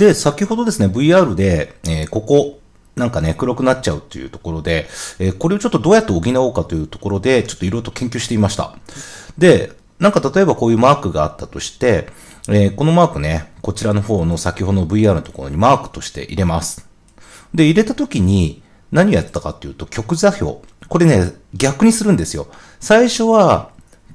で、先ほどですね、VR で、えー、ここ、なんかね、黒くなっちゃうっていうところで、えー、これをちょっとどうやって補おうかというところで、ちょっといろいろと研究していました。で、なんか例えばこういうマークがあったとして、えー、このマークね、こちらの方の先ほどの VR のところにマークとして入れます。で、入れた時に何をやったかっていうと、極座標。これね、逆にするんですよ。最初は、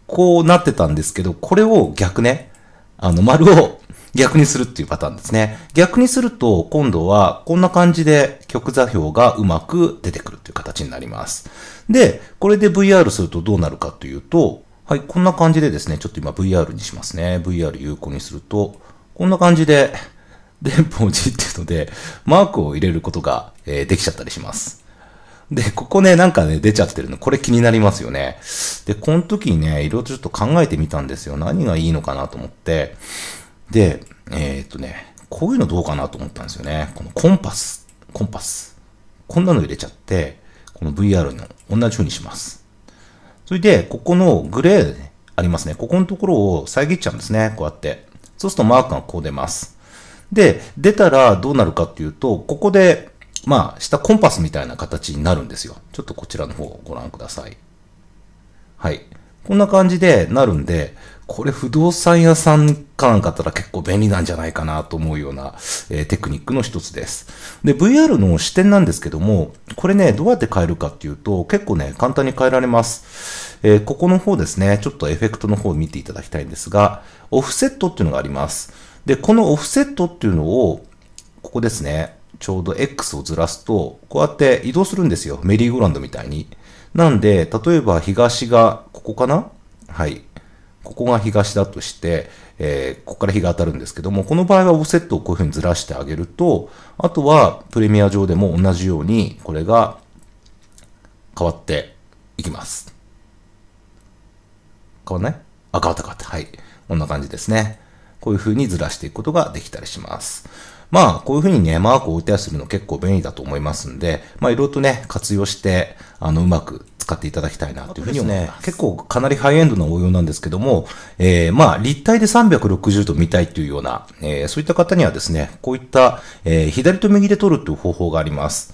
こうなってたんですけど、これを逆ね、あの、丸を逆にするっていうパターンですね。逆にすると、今度はこんな感じで極座標がうまく出てくるという形になります。で、これで VR するとどうなるかというと、はい、こんな感じでですね、ちょっと今 VR にしますね。VR 有効にすると、こんな感じで、電報字っていうので、マークを入れることが、えー、できちゃったりします。で、ここね、なんかね、出ちゃってるの、これ気になりますよね。で、この時にね、いろいろちょっと考えてみたんですよ。何がいいのかなと思って。で、えー、っとね、こういうのどうかなと思ったんですよね。このコンパス。コンパス。こんなの入れちゃって、この VR の同じ風にします。それで、ここのグレーありますね。ここのところを遮っちゃうんですね。こうやって。そうするとマークがこう出ます。で、出たらどうなるかっていうと、ここで、まあ、下コンパスみたいな形になるんですよ。ちょっとこちらの方をご覧ください。はい。こんな感じでなるんで、これ不動産屋さんかなんかったら結構便利なんじゃないかなと思うような、えー、テクニックの一つです。で、VR の視点なんですけども、これね、どうやって変えるかっていうと、結構ね、簡単に変えられます。えー、ここの方ですね、ちょっとエフェクトの方を見ていただきたいんですが、オフセットっていうのがあります。で、このオフセットっていうのを、ここですね、ちょうど X をずらすと、こうやって移動するんですよ。メリーゴランドみたいに。なんで、例えば東が、ここかなはい。ここが東だとして、えー、ここから日が当たるんですけども、この場合はオフセットをこういうふうにずらしてあげると、あとはプレミア上でも同じように、これが変わっていきます。変わんないあ、変わった変わった。はい。こんな感じですね。こういうふうにずらしていくことができたりします。まあ、こういうふうにね、マークを置いてあせするの結構便利だと思いますんで、まあ、いろいろとね、活用して、あの、うまく使っていただきたいなというふうに思います。すね、結構かなりハイエンドな応用なんですけども、えー、まあ、立体で360度見たいというような、えー、そういった方にはですね、こういった、えー、左と右で撮るという方法があります。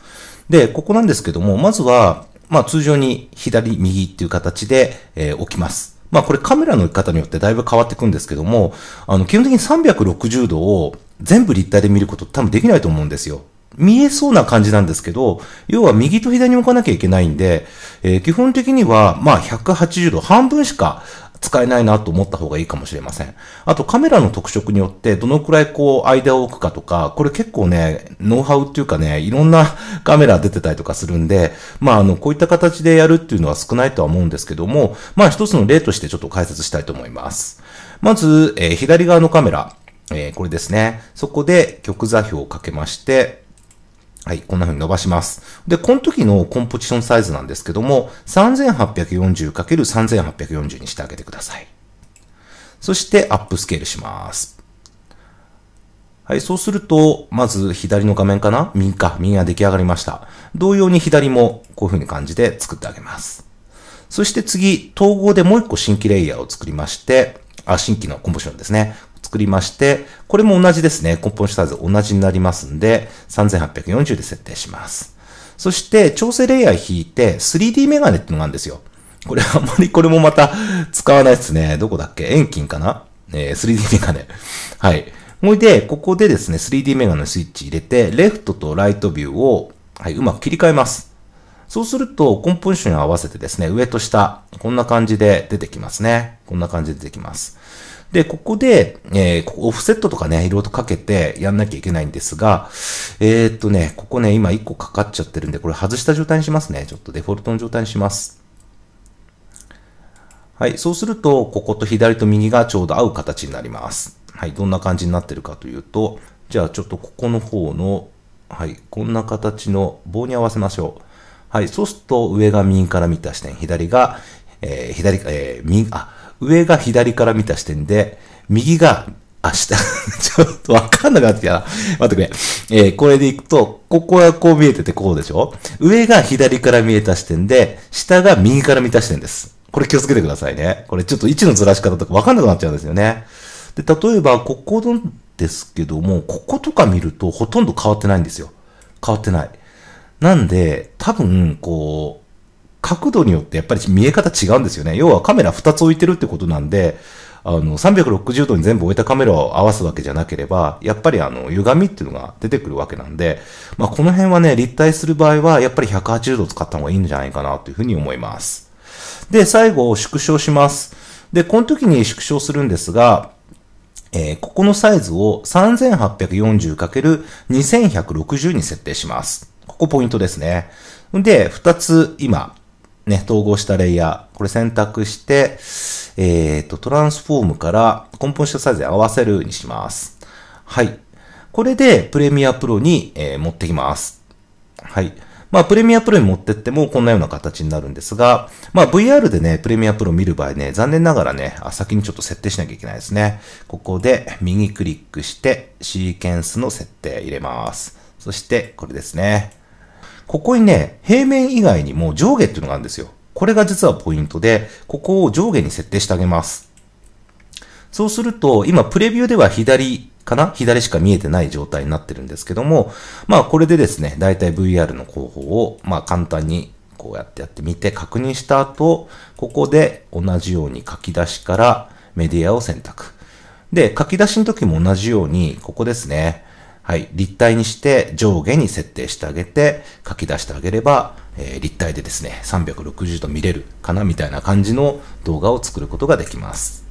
で、ここなんですけども、まずは、まあ、通常に左、右っていう形で、えー、置きます。まあこれカメラの置き方によってだいぶ変わってくんですけども、あの基本的に360度を全部立体で見ること多分できないと思うんですよ。見えそうな感じなんですけど、要は右と左に向かなきゃいけないんで、えー、基本的には、まあ、180度、半分しか使えないなと思った方がいいかもしれません。あとカメラの特色によってどのくらいこう間を置くかとか、これ結構ね、ノウハウっていうかね、いろんな カメラ出てたりとかするんで、まああの、こういった形でやるっていうのは少ないとは思うんですけども、まあ一つの例としてちょっと解説したいと思います。まず、えー、左側のカメラ、えー、これですね。そこで曲座標をかけまして、はい、こんな風に伸ばします。で、この時のコンポジションサイズなんですけども、3840×3840 にしてあげてください。そして、アップスケールします。はい、そうすると、まず左の画面かな右か、右が出来上がりました。同様に左もこういう風に感じで作ってあげます。そして次、統合でもう一個新規レイヤーを作りまして、あ、新規のコンポジションですね。作りまして、これも同じですね。根本下図同じになりますんで、3840で設定します。そして調整レイヤー引いて 3D メガネってのがあるんですよ。これあんまりこれもまた使わないですね。どこだっけ遠近かなえー、3D メガネ。はい。ほいで、ここでですね、3D メガネのスイッチ入れて、レフトとライトビューを、はい、うまく切り替えます。そうすると、コンポジションに合わせてですね、上と下、こんな感じで出てきますね。こんな感じで出てきます。で、ここで、えー、ここオフセットとかね、いろいろとかけてやんなきゃいけないんですが、えー、っとね、ここね、今1個かかっちゃってるんで、これ外した状態にしますね。ちょっとデフォルトの状態にします。はい、そうすると、ここと左と右がちょうど合う形になります。はい、どんな感じになってるかというと、じゃあちょっとここの方の、はい、こんな形の棒に合わせましょう。はい、そうすると上が右から見た視点、左が、えー、左、えー、右、あ、上が左から見た視点で、右が、あ、下、ちょっとわかんなくなってきたな。待ってくれ。えー、これでいくと、ここはこう見えててこうでしょ上が左から見えた視点で、下が右から見た視点です。これ気をつけてくださいね。これちょっと位置のずらし方とかわかんなくなっちゃうんですよね。で、例えば、ここのですけども、こことか見るとほとんど変わってないんですよ。変わってない。なんで、多分、こう、角度によってやっぱり見え方違うんですよね。要はカメラ2つ置いてるってことなんで、あの、360度に全部置いたカメラを合わすわけじゃなければ、やっぱりあの、歪みっていうのが出てくるわけなんで、まあ、この辺はね、立体する場合は、やっぱり180度使った方がいいんじゃないかなというふうに思います。で、最後、縮小します。で、この時に縮小するんですが、えー、ここのサイズを 3840×2160 に設定します。ここポイントですね。で、2つ今、ね、統合したレイヤー、これ選択して、えっ、ー、と、トランスフォームから根本したサイズに合わせるにします。はい。これで、プレミアプロに、えー、持ってきます。はい。まあ、プレミアプロに持ってってもこんなような形になるんですが、まあ、VR でね、プレミアプロ見る場合ね、残念ながらね、あ、先にちょっと設定しなきゃいけないですね。ここで、右クリックして、シーケンスの設定入れます。そして、これですね。ここにね、平面以外にも上下っていうのがあるんですよ。これが実はポイントで、ここを上下に設定してあげます。そうすると、今プレビューでは左かな左しか見えてない状態になってるんですけども、まあこれでですね、だいたい VR の候補を、まあ簡単にこうやってやってみて確認した後、ここで同じように書き出しからメディアを選択。で、書き出しの時も同じように、ここですね。はい、立体にして上下に設定してあげて書き出してあげれば、えー、立体でですね、360度見れるかなみたいな感じの動画を作ることができます。